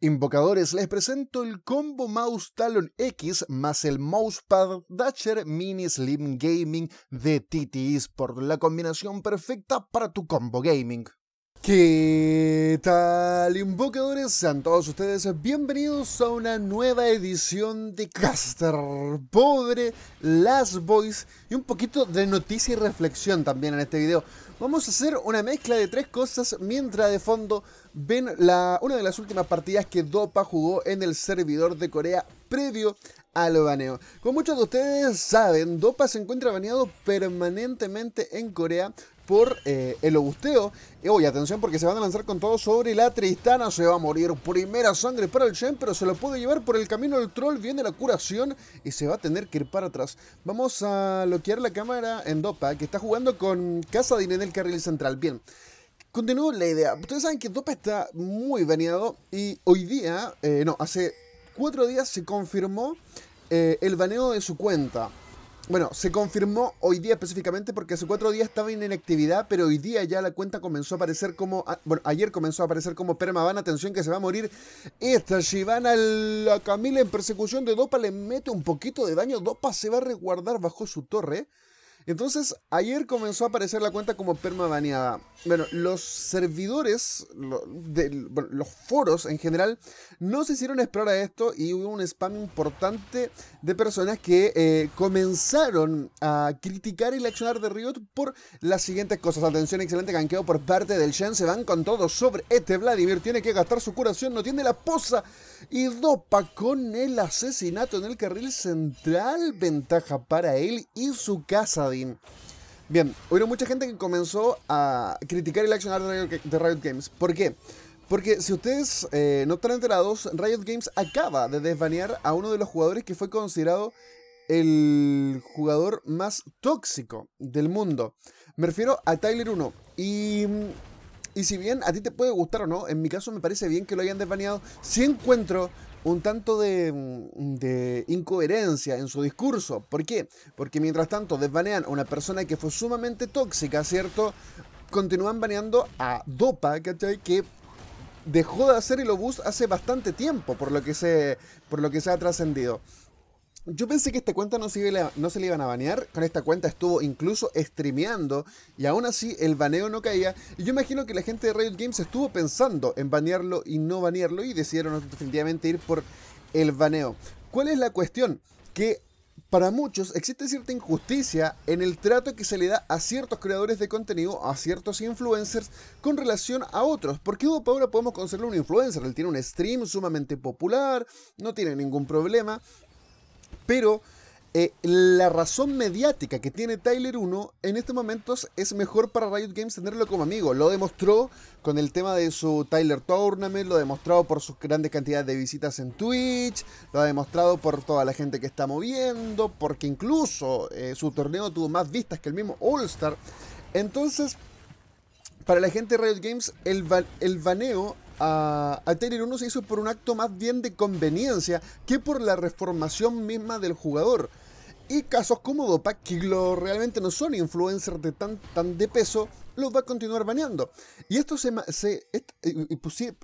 Invocadores, les presento el combo Mouse Talon X más el Mousepad Dacher Mini Slim Gaming de TT e Sport, la combinación perfecta para tu combo gaming. ¿Qué tal, invocadores? Sean todos ustedes bienvenidos a una nueva edición de Caster Pobre, Last Boys y un poquito de noticia y reflexión también en este video. Vamos a hacer una mezcla de tres cosas mientras de fondo ven la, una de las últimas partidas que Dopa jugó en el servidor de Corea previo al baneo. Como muchos de ustedes saben, Dopa se encuentra baneado permanentemente en Corea por eh, el obusteo. Y hoy, atención, porque se van a lanzar con todo sobre la Tristana. Se va a morir primera sangre para el Shen, pero se lo puede llevar por el camino del troll. Viene la curación y se va a tener que ir para atrás. Vamos a bloquear la cámara en Dopa, que está jugando con Casadine en el carril central. Bien. Continúo la idea. Ustedes saben que Dopa está muy baneado y hoy día, eh, no, hace cuatro días se confirmó eh, el baneo de su cuenta. Bueno, se confirmó hoy día específicamente porque hace cuatro días estaba en inactividad, pero hoy día ya la cuenta comenzó a aparecer como. Ah, bueno, ayer comenzó a aparecer como Permaban. Atención que se va a morir esta Shivana. La Camila en persecución de Dopa le mete un poquito de daño. Dopa se va a resguardar bajo su torre. Entonces, ayer comenzó a aparecer la cuenta como perma baneada. Bueno, los servidores, los foros en general, no se hicieron esperar a esto y hubo un spam importante de personas que eh, comenzaron a criticar y leccionar de Riot por las siguientes cosas. Atención, excelente canqueo por parte del Shen. Se van con todo sobre este Vladimir. Tiene que gastar su curación, no tiene la posa y dopa con el asesinato en el carril central. Ventaja para él y su casa Bien, hubo mucha gente que comenzó a criticar el action de Riot Games. ¿Por qué? Porque si ustedes eh, no están enterados, Riot Games acaba de desbanear a uno de los jugadores que fue considerado el jugador más tóxico del mundo. Me refiero a Tyler 1. Y, y si bien a ti te puede gustar o no, en mi caso me parece bien que lo hayan desbaneado, si encuentro un tanto de, incoherencia en su discurso. ¿Por qué? Porque mientras tanto desbanean a una persona que fue sumamente tóxica, ¿cierto? Continúan baneando a Dopa, ¿cachai? Que dejó de hacer el obús hace bastante tiempo, por lo que se, por lo que se ha trascendido yo pensé que esta cuenta no se, no se le iban a banear. Con esta cuenta estuvo incluso streameando y aún así el baneo no caía. Y yo imagino que la gente de Riot Games estuvo pensando en banearlo y no banearlo y decidieron definitivamente ir por el baneo. ¿Cuál es la cuestión? Que para muchos existe cierta injusticia en el trato que se le da a ciertos creadores de contenido, a ciertos influencers, con relación a otros. Porque Hugo Paura podemos considerarlo un influencer, él tiene un stream sumamente popular, no tiene ningún problema, pero eh, la razón mediática que tiene Tyler 1 en estos momentos es mejor para Riot Games tenerlo como amigo. Lo demostró con el tema de su Tyler Tournament, lo ha demostrado por sus grandes cantidades de visitas en Twitch, lo ha demostrado por toda la gente que está moviendo, porque incluso eh, su torneo tuvo más vistas que el mismo All Star. Entonces, para la gente de Riot Games, el, el baneo a, a 1 se hizo por un acto más bien de conveniencia que por la reformación misma del jugador. Y casos como Dopak... que lo, realmente no son influencers de tan, tan de peso, los va a continuar baneando. Y esto se, se,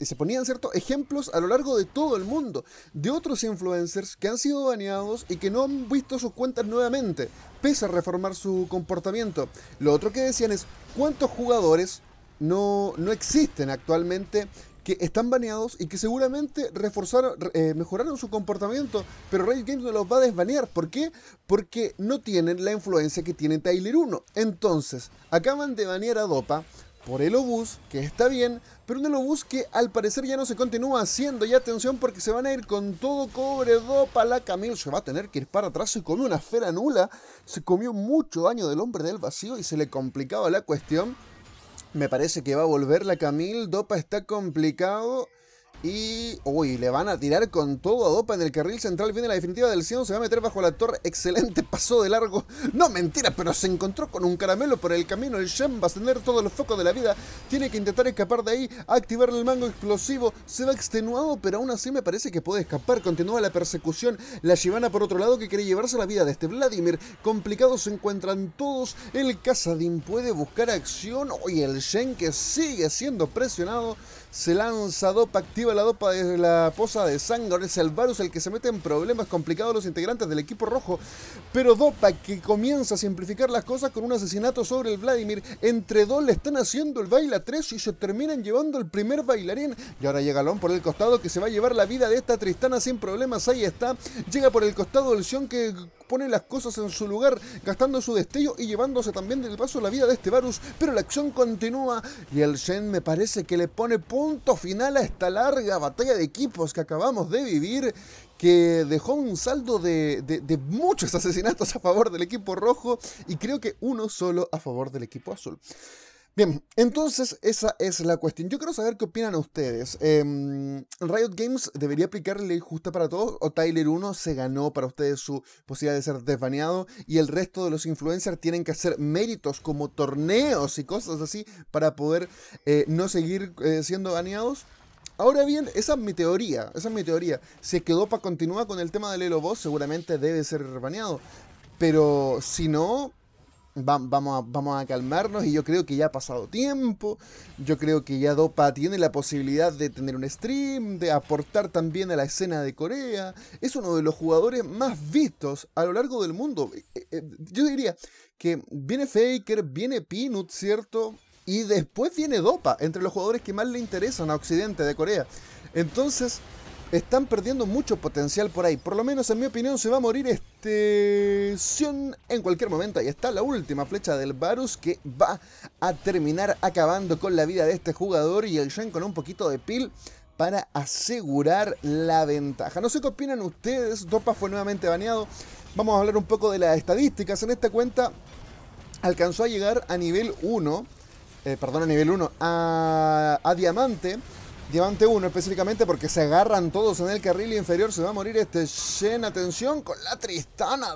se ponían ciertos ejemplos a lo largo de todo el mundo, de otros influencers que han sido baneados y que no han visto sus cuentas nuevamente, pese a reformar su comportamiento. Lo otro que decían es, ¿cuántos jugadores no, no existen actualmente que están baneados y que seguramente reforzaron, eh, mejoraron su comportamiento, pero Ray Games no los va a desbanear. ¿Por qué? Porque no tienen la influencia que tiene Tyler 1. Entonces, acaban de banear a Dopa por el obús, que está bien, pero un obús que al parecer ya no se continúa haciendo. Y atención porque se van a ir con todo cobre dopa. La Camille se va a tener que ir para atrás. Se comió una esfera nula. Se comió mucho daño del hombre del vacío y se le complicaba la cuestión. Me parece que va a volver la Camil. Dopa está complicado. Y, uy, le van a tirar con todo a Dopa en el carril central. Viene la definitiva del Sion. Se va a meter bajo la torre. Excelente. Pasó de largo. No, mentira, pero se encontró con un caramelo por el camino. El Shen va a tener todos los focos de la vida. Tiene que intentar escapar de ahí. Activar el mango explosivo. Se va extenuado, pero aún así me parece que puede escapar. Continúa la persecución. La Shivana por otro lado que quiere llevarse la vida de este Vladimir. Complicados se encuentran todos. El Kazadin puede buscar acción. Y el Shen que sigue siendo presionado se lanza dopa, activa la dopa de la posa de sangre es el Varus el que se mete en problemas complicados los integrantes del equipo rojo, pero dopa que comienza a simplificar las cosas con un asesinato sobre el Vladimir, entre dos le están haciendo el baile a tres y se terminan llevando el primer bailarín, y ahora llega Lon por el costado que se va a llevar la vida de esta Tristana sin problemas, ahí está, llega por el costado el Sion que pone las cosas en su lugar, gastando su destello y llevándose también del paso la vida de este Varus, pero la acción continúa y el Shen me parece que le pone punto final a esta larga batalla de equipos que acabamos de vivir que dejó un saldo de, de, muchos asesinatos a favor del equipo rojo y creo que uno solo a favor del equipo azul. Bien, entonces esa es la cuestión. Yo quiero saber qué opinan ustedes. Em, ¿Riot Games debería aplicar ley justa para todos o Tyler 1 se ganó para ustedes su posibilidad de ser desbaneado y el resto de los influencers tienen que hacer méritos como torneos y cosas así para poder eh, no seguir eh, siendo baneados? Ahora bien, esa es mi teoría, esa es mi teoría. Si quedó para Dopa continúa con el tema del Elo Boss, seguramente debe ser baneado. Pero si no, vamos, a, vamos a calmarnos y yo creo que ya ha pasado tiempo, yo creo que ya Dopa tiene la posibilidad de tener un stream, de aportar también a la escena de Corea, es uno de los jugadores más vistos a lo largo del mundo. Eh, eh, yo diría que viene Faker, viene Peanut, ¿cierto? Y después viene Dopa, entre los jugadores que más le interesan a Occidente de Corea. Entonces, están perdiendo mucho potencial por ahí. Por lo menos, en mi opinión, se va a morir este Sion en cualquier momento. Ahí está la última flecha del Varus que va a terminar acabando con la vida de este jugador. Y el Shen con un poquito de pil para asegurar la ventaja. No sé qué opinan ustedes. Topa fue nuevamente baneado. Vamos a hablar un poco de las estadísticas. En esta cuenta alcanzó a llegar a nivel 1. Eh, perdón, a nivel 1. a diamante Diamante 1 específicamente porque se agarran todos en el carril inferior. Se va a morir este Shen. Atención con la Tristana.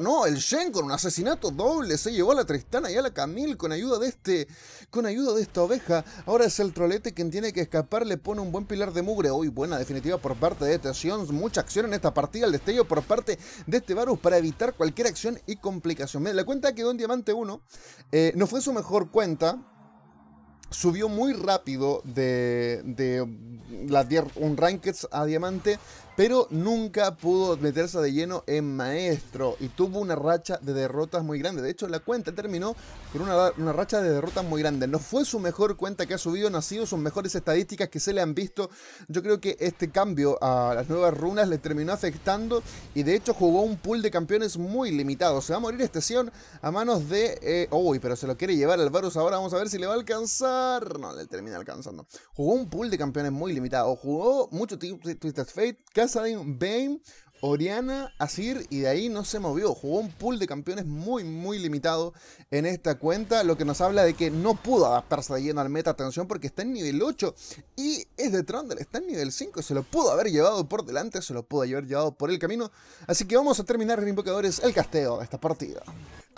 No, el Shen con un asesinato doble. Se llevó a la Tristana y a la Camille con ayuda de este. Con ayuda de esta oveja. Ahora es el trolete quien tiene que escapar. Le pone un buen pilar de mugre. uy, buena definitiva por parte de este Mucha acción en esta partida. El destello por parte de este Varus para evitar cualquier acción y complicación. La cuenta quedó en Diamante 1. Eh, no fue su mejor cuenta subió muy rápido de, un las a Diamante, pero nunca pudo meterse de lleno en Maestro y tuvo una racha de derrotas muy grande. De hecho, la cuenta terminó con una, racha de derrotas muy grande. No fue su mejor cuenta que ha subido, no ha sido sus mejores estadísticas que se le han visto. Yo creo que este cambio a las nuevas runas le terminó afectando y de hecho jugó un pool de campeones muy limitado. Se va a morir este Sion a manos de... Eh, uy, pero se lo quiere llevar al ahora. Vamos a ver si le va a alcanzar. No, le termina alcanzando. Jugó un pool de campeones muy limitado. Jugó mucho Twisted Fate, Kassadin, Bane, Oriana, Azir y de ahí no se movió. Jugó un pool de campeones muy, muy limitado en esta cuenta, lo que nos habla de que no pudo adaptarse de lleno al meta atención porque está en nivel 8 y es de Trundle, está en nivel 5, se lo pudo haber llevado por delante, se lo pudo haber llevado por el camino. Así que vamos a terminar reinvocadores Invocadores el casteo de esta partida.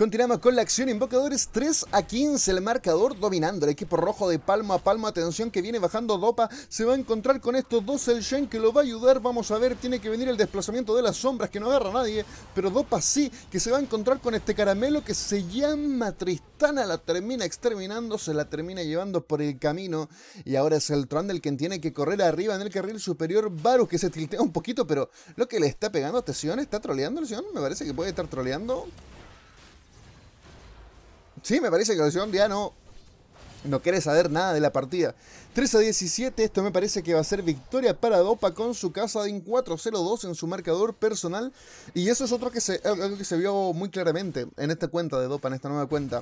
Continuamos con la acción invocadores 3 a 15, el marcador dominando el equipo rojo de palmo a palmo, atención que viene bajando Dopa, se va a encontrar con estos dos el Shen que lo va a ayudar, vamos a ver, tiene que venir el desplazamiento de las sombras que no agarra a nadie, pero Dopa sí, que se va a encontrar con este caramelo que se llama Tristana, la termina exterminando, se la termina llevando por el camino y ahora es el Trundle quien tiene que correr arriba en el carril superior, Varus que se tiltea un poquito, pero lo que le está pegando a este está troleando el Sion, me parece que puede estar troleando Sí, me parece que la selección no, no quiere saber nada de la partida. 3 a 17, esto me parece que va a ser victoria para Dopa con su casa de 4-0-2 en su marcador personal. Y eso es otro que se, algo que se vio muy claramente en esta cuenta de Dopa, en esta nueva cuenta.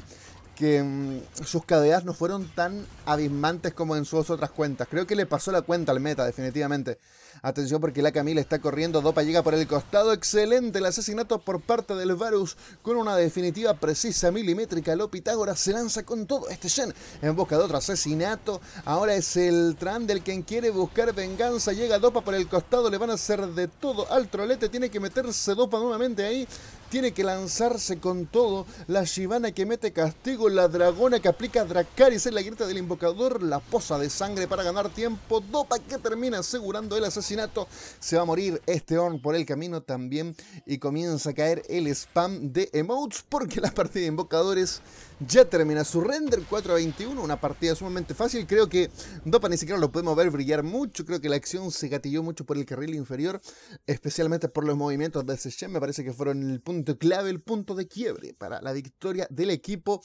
Que mm, sus cadeas no fueron tan abismantes como en sus otras cuentas. Creo que le pasó la cuenta al meta, definitivamente. Atención porque la Camila está corriendo. Dopa llega por el costado. Excelente el asesinato por parte del Varus. Con una definitiva precisa milimétrica. Lo Pitágoras se lanza con todo este Shen en busca de otro asesinato. Ahora es el del quien quiere buscar venganza. Llega Dopa por el costado. Le van a hacer de todo al trolete. Tiene que meterse Dopa nuevamente ahí tiene que lanzarse con todo. La Shivana que mete castigo, la dragona que aplica Dracaris en la grieta del invocador, la poza de sangre para ganar tiempo. Dopa que termina asegurando el asesinato. Se va a morir este horn por el camino también y comienza a caer el spam de emotes porque la partida de invocadores ya termina su render 4 a 21, una partida sumamente fácil. Creo que Dopa ni siquiera lo podemos ver brillar mucho. Creo que la acción se gatilló mucho por el carril inferior, especialmente por los movimientos de Sechen. Me parece que fueron el punto clave, el punto de quiebre para la victoria del equipo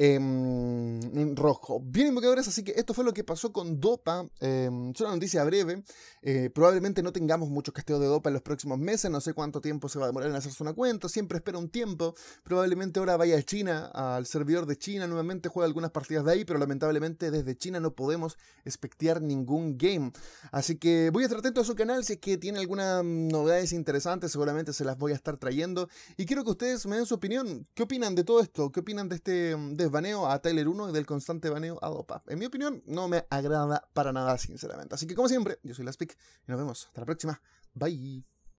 Em, rojo. Bien invocadores, así que esto fue lo que pasó con Dopa. Eh, es una noticia breve. Eh, probablemente no tengamos muchos casteos de Dopa en los próximos meses. No sé cuánto tiempo se va a demorar en hacerse una cuenta. Siempre espera un tiempo. Probablemente ahora vaya a China, al servidor de China. Nuevamente juega algunas partidas de ahí, pero lamentablemente desde China no podemos espectear ningún game. Así que voy a estar atento a su canal. Si es que tiene algunas mm, novedades interesantes, seguramente se las voy a estar trayendo. Y quiero que ustedes me den su opinión. ¿Qué opinan de todo esto? ¿Qué opinan de este mm, baneo a Tyler 1 y del constante baneo a Dopa, En mi opinión, no me agrada para nada, sinceramente. Así que, como siempre, yo soy Laspic y nos vemos. Hasta la próxima. Bye.